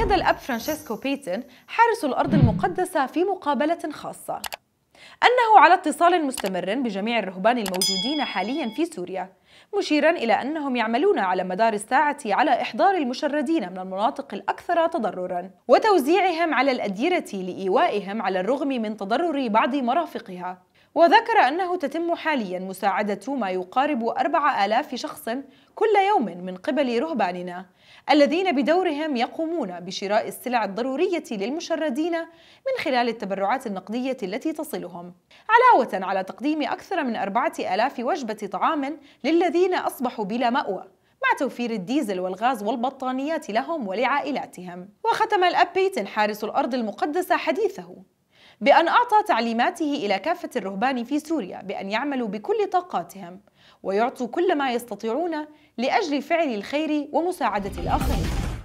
أكد الأب فرانشيسكو بيتن حارس الأرض المقدسة في مقابلة خاصة أنه على اتصال مستمر بجميع الرهبان الموجودين حاليا في سوريا مشيرا إلى أنهم يعملون على مدار الساعة على إحضار المشردين من المناطق الأكثر تضررا وتوزيعهم على الأديرة لإيوائهم على الرغم من تضرر بعض مرافقها وذكر أنه تتم حاليا مساعدة ما يقارب 4000 شخص كل يوم من قبل رهباننا الذين بدورهم يقومون بشراء السلع الضرورية للمشردين من خلال التبرعات النقدية التي تصلهم علاوة على تقديم أكثر من 4000 وجبة طعام للذين أصبحوا بلا مأوى مع توفير الديزل والغاز والبطانيات لهم ولعائلاتهم وختم الأبيت حارس الأرض المقدسة حديثه بأن أعطى تعليماته إلى كافة الرهبان في سوريا بأن يعملوا بكل طاقاتهم ويعطوا كل ما يستطيعون لأجل فعل الخير ومساعدة الآخرين